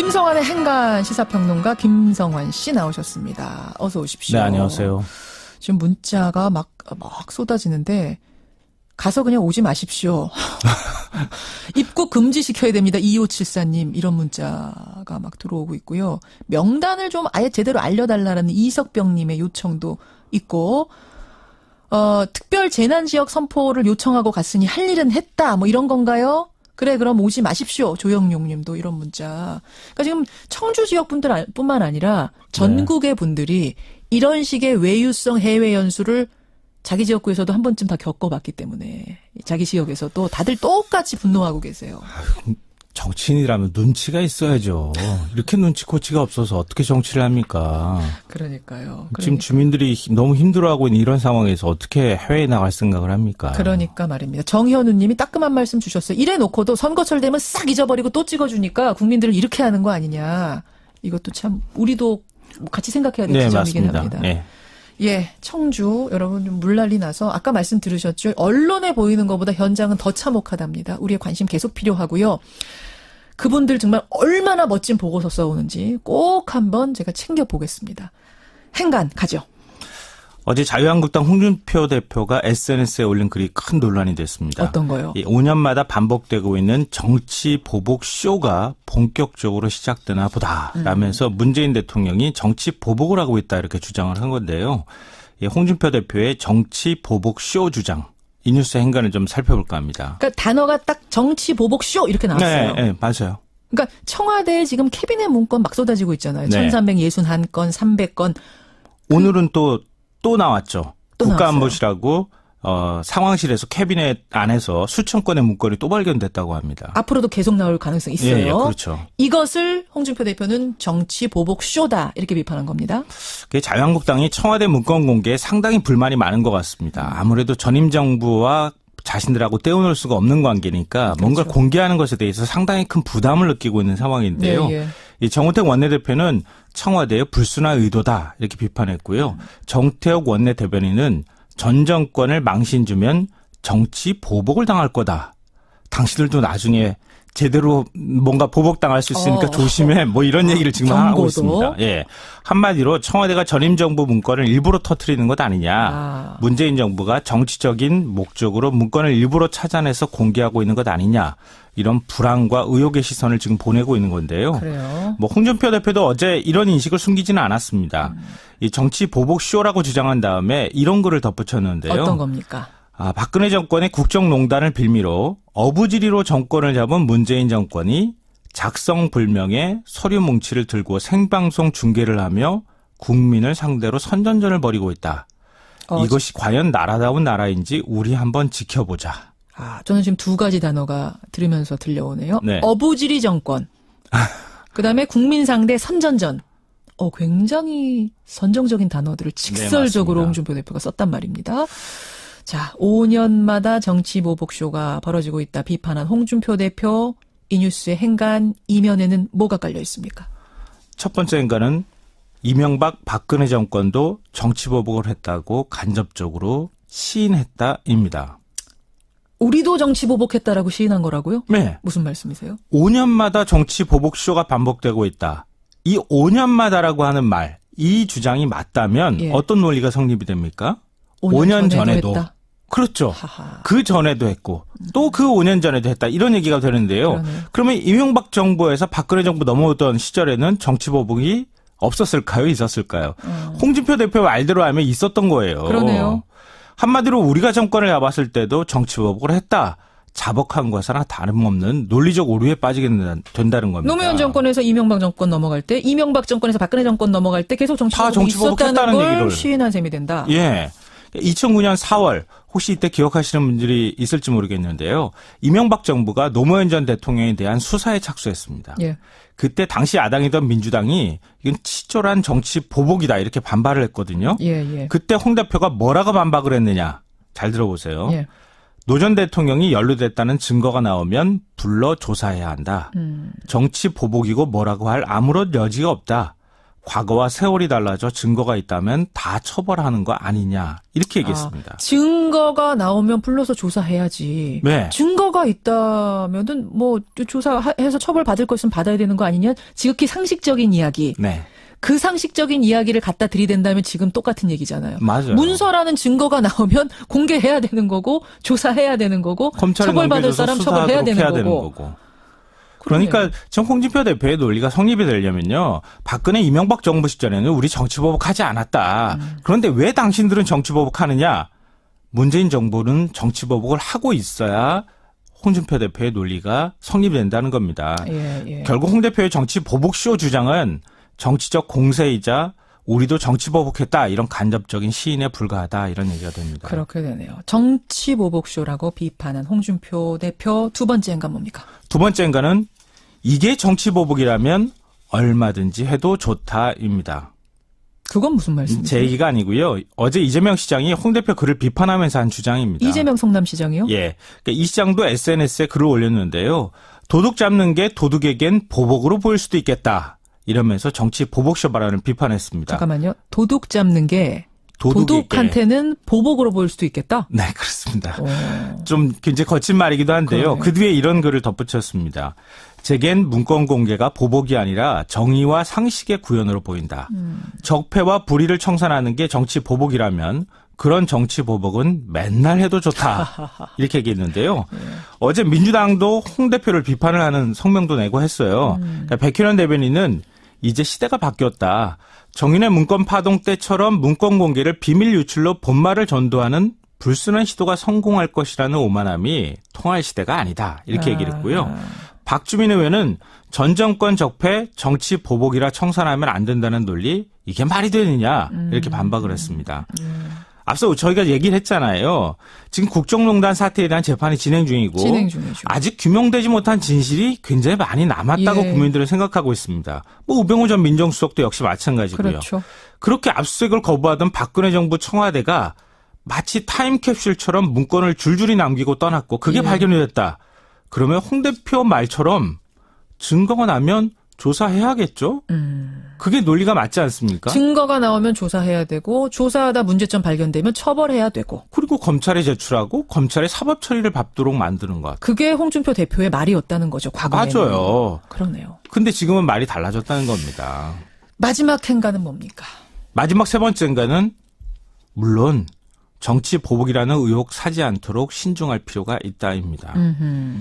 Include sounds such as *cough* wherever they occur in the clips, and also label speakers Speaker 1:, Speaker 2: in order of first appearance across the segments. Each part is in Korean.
Speaker 1: 김성환의 행간 시사평론가 김성환 씨 나오셨습니다. 어서 오십시오. 네, 안녕하세요. 지금 문자가 막, 막 쏟아지는데, 가서 그냥 오지 마십시오. *laughs* 입국 금지시켜야 됩니다. 2574님. 이런 문자가 막 들어오고 있고요. 명단을 좀 아예 제대로 알려달라는 이석병님의 요청도 있고, 어, 특별 재난 지역 선포를 요청하고 갔으니 할 일은 했다. 뭐 이런 건가요? 그래 그럼 오지 마십시오. 조영용님도 이런 문자. 그러니까 지금 청주 지역 분들뿐만 아, 아니라 전국의 네. 분들이 이런 식의 외유성 해외 연수를 자기 지역구에서도 한 번쯤 다 겪어봤기 때문에 자기 지역에서도 다들 똑같이 분노하고 계세요.
Speaker 2: 정치인이라면 눈치가 있어야죠. 이렇게 눈치코치가 없어서 어떻게 정치를 합니까?
Speaker 1: 그러니까요. 그러니까. 지금
Speaker 2: 주민들이 너무 힘들어하고 있는 이런 상황에서 어떻게 해외에 나갈 생각을 합니까?
Speaker 1: 그러니까 말입니다. 정현우 님이 따끔한 말씀 주셨어요. 이래 놓고도 선거철 되면 싹 잊어버리고 또 찍어주니까 국민들을 이렇게 하는 거 아니냐. 이것도 참 우리도 같이 생각해야 될 네, 지점이긴 맞습니다. 합니다. 네. 예, 청주 여러분 좀 물난리 나서 아까 말씀 들으셨죠? 언론에 보이는 것보다 현장은 더 참혹하답니다. 우리의 관심 계속 필요하고요. 그분들 정말 얼마나 멋진 보고서 써오는지 꼭 한번 제가 챙겨보겠습니다. 행간 가죠.
Speaker 2: 어제 자유한국당 홍준표 대표가 SNS에 올린 글이 큰 논란이 됐습니다. 어떤 거요? 5년마다 예, 반복되고 있는 정치 보복 쇼가 본격적으로 시작되나 보다라면서 음. 문재인 대통령이 정치 보복을 하고 있다 이렇게 주장을 한 건데요. 예, 홍준표 대표의 정치 보복 쇼 주장 이 뉴스 행간을 좀 살펴볼까 합니다.
Speaker 1: 그러니까 단어가 딱 정치 보복 쇼 이렇게 네, 나왔어요.
Speaker 2: 네, 네 맞아요.
Speaker 1: 그러니까 청와대에 지금 캐비넷 문건 막 쏟아지고 있잖아요. 네. 1361건, 300건.
Speaker 2: 오늘은 또또 또 나왔죠. 또 국가안보실하고 어, 상황실에서 캐비넷 안에서 수천 건의 문건이 또 발견됐다고 합니다.
Speaker 1: 앞으로도 계속 나올 가능성이 있어요. 예, 예, 그렇죠. 이것을 홍준표 대표는 정치 보복 쇼다 이렇게 비판한 겁니다.
Speaker 2: 자유한국당이 청와대 문건 공개에 상당히 불만이 많은 것 같습니다. 아무래도 전임 정부와 자신들하고 떼어놓을 수가 없는 관계니까 그렇죠. 뭔가 공개하는 것에 대해서 상당히 큰 부담을 느끼고 있는 상황인데요. 예, 예, 이 정우택 원내대표는 청와대의 불순한 의도다 이렇게 비판했고요. 정태욱 원내대변인은 전 정권을 망신 주면 정치 보복을 당할 거다. 당신들도 나중에 제대로 뭔가 보복당할 수 있으니까 어. 조심해. 뭐 이런 어, 얘기를 지금 경고도? 하고 있습니다. 예. 한마디로 청와대가 전임 정부 문건을 일부러 터트리는 것 아니냐. 아. 문재인 정부가 정치적인 목적으로 문건을 일부러 찾아내서 공개하고 있는 것 아니냐. 이런 불안과 의혹의 시선을 지금 보내고 있는 건데요. 그래요? 뭐 홍준표 대표도 어제 이런 인식을 숨기지는 않았습니다. 음. 이 정치 보복 쇼라고 주장한 다음에 이런 글을 덧붙였는데요. 어떤 겁니까? 아, 박근혜 정권의 국정농단을 빌미로 어부지리로 정권을 잡은 문재인 정권이 작성 불명의 서류 뭉치를 들고 생방송 중계를 하며 국민을 상대로 선전전을 벌이고 있다. 어, 이것이 과연 나라다운 나라인지 우리 한번 지켜보자.
Speaker 1: 아, 저는 지금 두 가지 단어가 들으면서 들려오네요. 네. 어부지리 정권. *laughs* 그다음에 국민 상대 선전전. 어, 굉장히 선정적인 단어들을 네, 직설적으로 네, 홍준표 대표가 썼단 말입니다. 자, 5년마다 정치보복쇼가 벌어지고 있다 비판한 홍준표 대표 이 뉴스의 행간 이면에는 뭐가 깔려 있습니까?
Speaker 2: 첫 번째 행간은 이명박 박근혜 정권도 정치보복을 했다고 간접적으로 시인했다입니다.
Speaker 1: 우리도 정치 보복했다라고 시인한 거라고요? 네. 무슨 말씀이세요?
Speaker 2: 5년마다 정치 보복쇼가 반복되고 있다. 이 5년마다라고 하는 말, 이 주장이 맞다면 예. 어떤 논리가 성립이 됩니까? 5년, 5년 전에도, 전에도 그렇죠. 그 전에도 했고 또 그 5년 전에도 했다 이런 얘기가 되는데요. 그러네. 그러면 이명박 정부에서 박근혜 정부 넘어오던 시절에는 정치 보복이 없었을까요? 있었을까요? 음. 홍준표 대표 말대로 하면 있었던 거예요. 그러네요. 한마디로 우리가 정권을 잡았을 때도 정치 보복을 했다. 자복한 것이나 다름없는 논리적 오류에 빠지게 된다는 겁니다. 노무현
Speaker 1: 정권에서 이명박 정권 넘어갈 때, 이명박 정권에서 박근혜 정권 넘어갈 때 계속 정치보복이 정다는걸 얘기를. 시인한 셈이 된다.
Speaker 2: 예. 2009년 4월 혹시 이때 기억하시는 분들이 있을지 모르겠는데요. 이명박 정부가 노무현 전 대통령에 대한 수사에 착수했습니다. 예. 그때 당시 야당이던 민주당이 이건 치졸한 정치 보복이다 이렇게 반발을 했거든요. 예, 예. 그때 홍 대표가 뭐라고 반박을 했느냐 잘 들어보세요. 예. 노 전 대통령이 연루됐다는 증거가 나오면 불러 조사해야 한다. 음. 정치 보복이고 뭐라고 할 아무런 여지가 없다. 과거와 세월이 달라져 증거가 있다면 다 처벌하는 거 아니냐 이렇게 아, 얘기했습니다. 아,
Speaker 1: 증거가 나오면 불러서 조사해야지. 네. 증거가 있다면은 뭐 조사해서 처벌 받을 것은 받아야 되는 거 아니냐 지극히 상식적인 이야기. 네. 그 상식적인 이야기를 갖다 들이댄다면 지금 똑같은 얘기잖아요. 맞아요. 문서라는 증거가 나오면 공개해야 되는 거고 조사해야 되는 거고 처벌받을 사람 처벌해야 되는, 되는 거고.
Speaker 2: 그러니까 지금 홍준표 대표의 논리가 성립이 되려면요. 박근혜 이명박 정부 시절에는 우리 정치보복하지 않았다. 음. 그런데 왜 당신들은 정치보복하느냐? 문재인 정부는 정치보복을 하고 있어야 홍준표 대표의 논리가 성립된다는 겁니다. 예, 예. 결국 홍 대표의 정치 보복쇼 주장은 정치적 공세이자 우리도 정치 보복했다 이런 간접적인 시인에 불과하다 이런 얘기가 됩니다.
Speaker 1: 그렇게 되네요. 정치 보복쇼라고 비판한 홍준표 대표 두 번째 행간 뭡니까?
Speaker 2: 두 번째인가는 이게 정치보복이라면 얼마든지 해도 좋다입니다.
Speaker 1: 그건 무슨 음, 말씀이세요? 제 얘기가
Speaker 2: 아니고요. 어제 이재명 시장이 홍 대표 글을 비판하면서 한 주장입니다.
Speaker 1: 이재명 성남시장이요?
Speaker 2: 예. 그러니까 이 시장도 SNS에 글을 올렸는데요. 도둑 잡는 게 도둑에겐 보복으로 보일 수도 있겠다. 이러면서 정치 보복쇼 발언을 비판했습니다.
Speaker 1: 잠깐만요. 도둑 잡는 게 도둑 한테는 보복으로 보일 수도 있겠다.
Speaker 2: 네, 그렇습니다. 오. 어. 좀 굉장히 거친 말이기도 한데요. 그러네. 그 뒤에 이런 글을 덧붙였습니다. 제겐 문건 공개가 보복이 아니라 정의와 상식의 구현으로 보인다. 음. 적폐와 불의를 청산하는 게 정치 보복이라면 그런 정치 보복은 맨날 해도 좋다. *laughs* 이렇게 얘기했는데요. 네. 어제 민주당도 홍 대표를 비판을 하는 성명도 내고 했어요. 음. 그러니까 백현원 대변인은 이제 시대가 바뀌었다. 정인의 문건 파동 때처럼 문건 공개를 비밀 유출로 본말을 전도하는 불순한 시도가 성공할 것이라는 오만함이 통할 시대가 아니다. 이렇게 아. 얘기를 했고요. 아. 박주민 의원은 전 정권 적폐 정치 보복이라 청산하면 안 된다는 논리 이게 말이 되느냐 이렇게 음. 반박을 했습니다. 음. 음. 앞서 저희가 얘기를 했잖아요. 지금 국정농단 사태에 대한 재판이 진행 중이고 진행 아직 규명되지 못한 진실이 굉장히 많이 남았다고 예. 국민들은 생각하고 있습니다. 뭐 우병우 전 민정수석도 역시 마찬가지고요. 그렇죠. 그렇게 압수수색을 거부하던 박근혜 정부 청와대가 마치 타임캡슐처럼 문건을 줄줄이 남기고 떠났고 그게 예. 발견이 됐다. 그러면 홍 대표 말처럼 증거가 나면 조사해야겠죠? 음. 그게 논리가 맞지 않습니까?
Speaker 1: 증거가 나오면 조사해야 되고 조사하다 문제점 발견되면 처벌해야
Speaker 2: 되고 그리고 검찰에 제출하고 검찰의 사법 처리를 밟도록 만드는 것.
Speaker 1: 그게 홍준표 대표의 말이었다는 거죠. 과거에. 맞아요.
Speaker 2: 그러네요. 근데 지금은 말이 달라졌다는 겁니다.
Speaker 1: 마지막 행가는 뭡니까?
Speaker 2: 마지막 세 번째 행가는 물론 정치 보복이라는 의혹 사지 않도록 신중할 필요가 있다입니다.
Speaker 1: 음흠.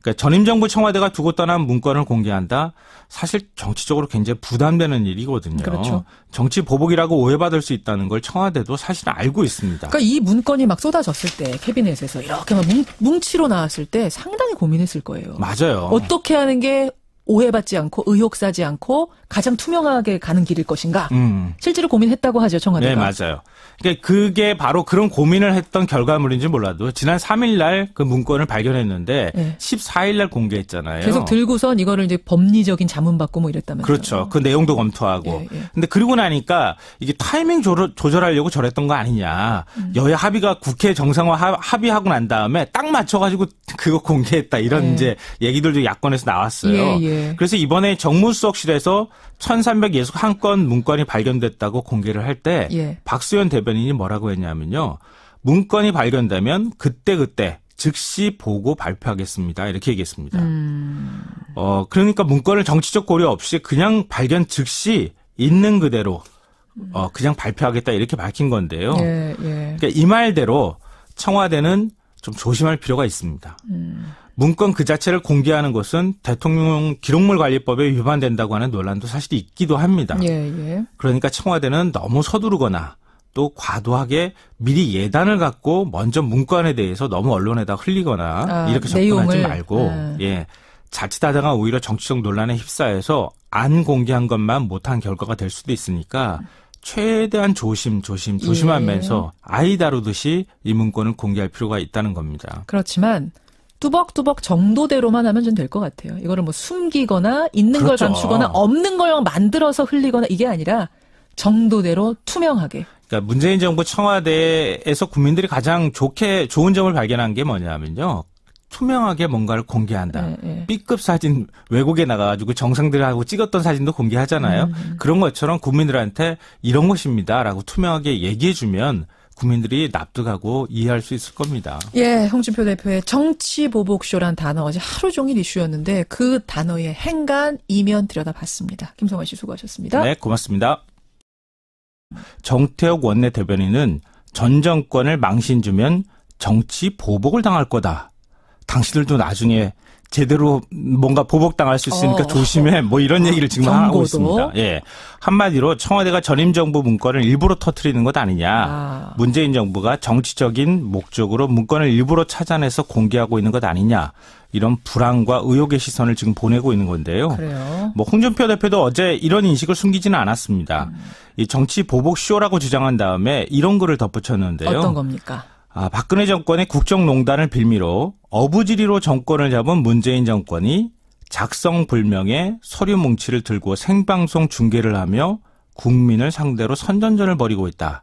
Speaker 2: 그러니까 전임 정부 청와대가 두고 떠난 문건을 공개한다. 사실 정치적으로 굉장히 부담되는 일이거든요. 그렇죠. 정치 보복이라고 오해받을 수 있다는 걸 청와대도 사실 알고 있습니다. 그러니까 이
Speaker 1: 문건이 막 쏟아졌을 때 캐비넷에서 이렇게 막 뭉, 뭉치로 나왔을 때 상당히 고민했을 거예요.
Speaker 2: 맞아요. 어떻게
Speaker 1: 하는 게 오해받지 않고 의혹사지 않고 가장 투명하게 가는 길일 것인가 음. 실제로 고민했다고 하죠 청와대가. 네 맞아요.
Speaker 2: 그러니까 그게 바로 그런 고민을 했던 결과물인지 몰라도 지난 3일날 그 문건을 발견했는데 네. 14일날 공개했잖아요. 계속 들고선
Speaker 1: 이거를 이제 법리적인 자문 받고 뭐 이랬다면서요.
Speaker 2: 그렇죠. 그 내용도 검토하고. 예, 예. 근데 그리고 나니까 이게 타이밍 조절, 하려고 저랬던 거 아니냐. 음. 여야 합의가 국회 정상화 합의하고 난 다음에 딱 맞춰가지고 그거 공개했다 이런 예. 이제 얘기들도 야권에서 나왔어요. 예, 예. 네. 그래서 이번에 정무수석실에서 1,361건 문건이 발견됐다고 공개를 할때 예. 박수현 대변인이 뭐라고 했냐면요. 문건이 발견되면 그때그때 즉시 보고 발표하겠습니다. 이렇게 얘기했습니다. 음. 어, 그러니까 문건을 정치적 고려 없이 그냥 발견 즉시 있는 그대로 어, 그냥 발표하겠다 이렇게 밝힌 건데요. 예, 예. 그러니까 이 말대로 청와대는 좀 조심할 필요가 있습니다. 음. 문건 그 자체를 공개하는 것은 대통령 기록물 관리법에 위반된다고 하는 논란도 사실 있기도 합니다. 예, 예. 그러니까 청와대는 너무 서두르거나 또 과도하게 미리 예단을 갖고 먼저 문건에 대해서 너무 언론에다 흘리거나 아, 이렇게 접근하지 내용을. 말고 아. 예. 자칫하다가 오히려 정치적 논란에 휩싸여서 안 공개한 것만 못한 결과가 될 수도 있으니까 최대한 조심 조심 조심하면서 예. 아이 다루듯이 이 문건을 공개할 필요가 있다는 겁니다.
Speaker 1: 그렇지만 뚜벅뚜벅 정도대로만 하면 좀 될 것 같아요. 이거를 뭐 숨기거나 있는 그렇죠. 걸 감추거나 없는 걸 만들어서 흘리거나 이게 아니라 정도대로 투명하게.
Speaker 2: 그러니까 문재인 정부 청와대에서 국민들이 가장 좋게 좋은 점을 발견한 게 뭐냐면요. 투명하게 뭔가를 공개한다. 네, 네. B급 사진 외국에 나가가지고 정상들하고 찍었던 사진도 공개하잖아요. 음. 음. 그런 것처럼 국민들한테 이런 것입니다라고 투명하게 얘기해주면 국민들이 납득하고 이해할 수 있을 겁니다.
Speaker 1: 예, 홍준표 대표의 정치보복쇼란 단어 어제 하루 종일 이슈였는데 그 단어의 행간 이면 들여다봤습니다. 김성환 씨 수고하셨습니다. 네,
Speaker 2: 고맙습니다. 정태욱 원내 대변인은 전 정권을 망신 주면 정치 보복을 당할 거다. 당신들도 나중에 제대로 뭔가 보복당할 수 있으니까 어. 조심해. 뭐 이런 얘기를 지금 경고도? 하고 있습니다. 예. 한마디로 청와대가 전임 정부 문건을 일부러 터트리는 것 아니냐. 아. 문재인 정부가 정치적인 목적으로 문건을 일부러 찾아내서 공개하고 있는 것 아니냐. 이런 불안과 의혹의 시선을 지금 보내고 있는 건데요. 그래요. 뭐 홍준표 대표도 어제 이런 인식을 숨기지는 않았습니다. 음. 이 정치 보복 쇼라고 주장한 다음에 이런 글을 덧붙였는데요. 어떤 겁니까? 아, 박근혜 정권의 국정농단을 빌미로 어부지리로 정권을 잡은 문재인 정권이 작성불명의 서류 뭉치를 들고 생방송 중계를 하며 국민을 상대로 선전전을 벌이고 있다.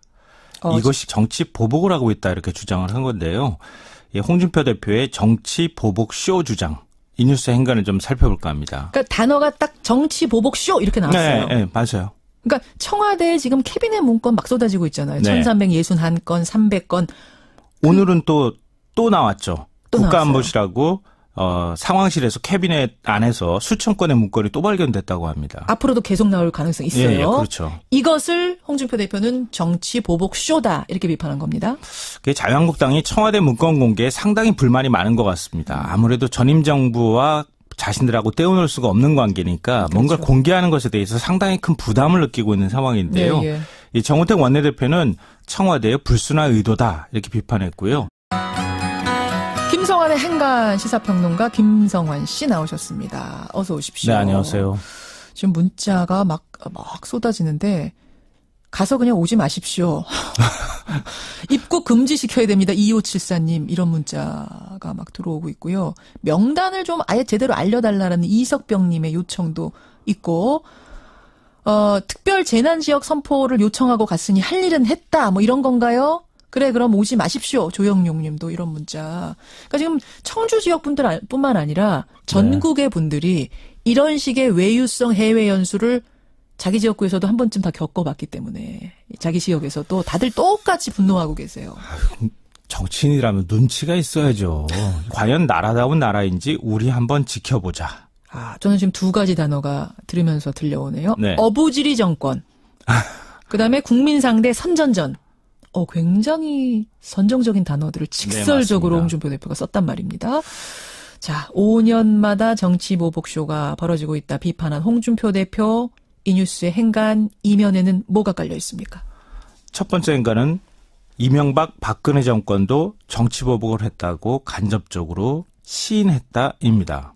Speaker 2: 어, 이것이 정치 보복을 하고 있다 이렇게 주장을 한 건데요. 예, 홍준표 대표의 정치 보복 쇼 주장. 이 뉴스 행간을 좀 살펴볼까 합니다.
Speaker 1: 그러니까 단어가 딱 정치 보복 쇼 이렇게 네, 나왔어요. 네, 네 맞아요. 그러니까 청와대에 지금 캐비넷 문건 막 쏟아지고 있잖아요. 네. 1361건, 300건
Speaker 2: 그 오늘은 또또 또 나왔죠. 또 국가안보실하고 어, 상황실에서 캐비넷 안에서 수천 건의 문건이 또 발견됐다고 합니다.
Speaker 1: 앞으로도 계속 나올 가능성이 있어요. 예, 예, 그렇죠. 이것을 홍준표 대표는 정치 보복 쇼다 이렇게 비판한 겁니다.
Speaker 2: 자유한국당이 청와대 문건 공개에 상당히 불만이 많은 것 같습니다. 아무래도 전임 정부와 자신들하고 떼어놓을 수가 없는 관계니까 그렇죠. 뭔가 공개하는 것에 대해서 상당히 큰 부담을 느끼고 있는 상황인데요. 네, 예, 이 정우택 원내대표는 청와대의 불순한 의도다 이렇게 비판했고요.
Speaker 1: 김성환의 행간 시사평론가 김성환 씨 나오셨습니다. 어서 오십시오. 네, 안녕하세요. 지금 문자가 막, 막 쏟아지는데, 가서 그냥 오지 마십시오. *laughs* 입국 금지시켜야 됩니다. 2574님. 이런 문자가 막 들어오고 있고요. 명단을 좀 아예 제대로 알려달라는 이석병님의 요청도 있고, 어, 특별 재난 지역 선포를 요청하고 갔으니 할 일은 했다. 뭐 이런 건가요? 그래 그럼 오지 마십시오. 조영용 님도 이런 문자. 그러니까 지금 청주 지역 분들뿐만 아, 아니라 전국의 네. 분들이 이런 식의 외유성 해외 연수를 자기 지역구에서도 한 번쯤 다 겪어봤기 때문에 자기 지역에서도 다들 똑같이 분노하고 계세요.
Speaker 2: 정치인이라면 눈치가 있어야죠. 과연 나라다운 나라인지 우리 한번 지켜보자.
Speaker 1: 아, 저는 지금 두 가지 단어가 들으면서 들려오네요. 네. 어부지리 정권. *laughs* 그 다음에 국민상대 선전전. 어, 굉장히 선정적인 단어들을 네, 직설적으로 네, 홍준표 대표가 썼단 말입니다. 자, 5년마다 정치 보복쇼가 벌어지고 있다 비판한 홍준표 대표 이 뉴스의 행간 이면에는 뭐가 깔려 있습니까?
Speaker 2: 첫 번째 행간은 이명박 박근혜 정권도 정치 보복을 했다고 간접적으로 시인했다입니다.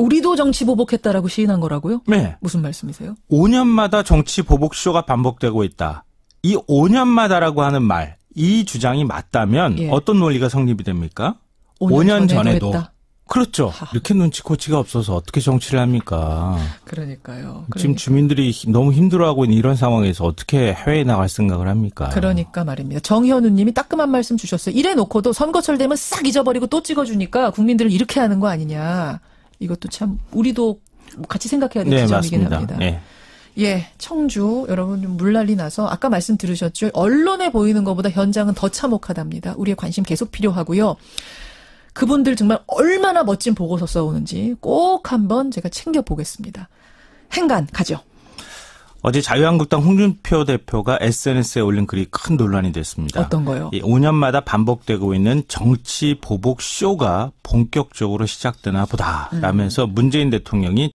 Speaker 1: 우리도 정치 보복했다라고 시인한 거라고요? 네. 무슨 말씀이세요?
Speaker 2: 5년마다 정치 보복쇼가 반복되고 있다. 이 5년마다라고 하는 말, 이 주장이 맞다면 예. 어떤 논리가 성립이 됩니까? 5년, 5년 전에도. 전에도 그렇죠. 하. 이렇게 눈치코치가 없어서 어떻게 정치를 합니까?
Speaker 1: 그러니까요. 그러니까. 지금
Speaker 2: 주민들이 너무 힘들어하고 있는 이런 상황에서 어떻게 해외에 나갈 생각을 합니까?
Speaker 1: 그러니까 말입니다. 정현우 님이 따끔한 말씀 주셨어요. 이래 놓고도 선거철 되면 싹 잊어버리고 또 찍어주니까 국민들을 이렇게 하는 거 아니냐. 이것도 참 우리도 뭐 같이 생각해야 될 네, 지점이긴 맞습니다. 합니다. 네. 예, 청주 여러분 좀 물난리 나서 아까 말씀 들으셨죠? 언론에 보이는 것보다 현장은 더 참혹하답니다. 우리의 관심 계속 필요하고요. 그분들 정말 얼마나 멋진 보고서 써오는지 꼭 한번 제가 챙겨보겠습니다. 행간 가죠.
Speaker 2: 어제 자유한국당 홍준표 대표가 SNS에 올린 글이 큰 논란이 됐습니다. 어떤 거요? 5년마다 예, 반복되고 있는 정치 보복 쇼가 본격적으로 시작되나 보다라면서 음. 문재인 대통령이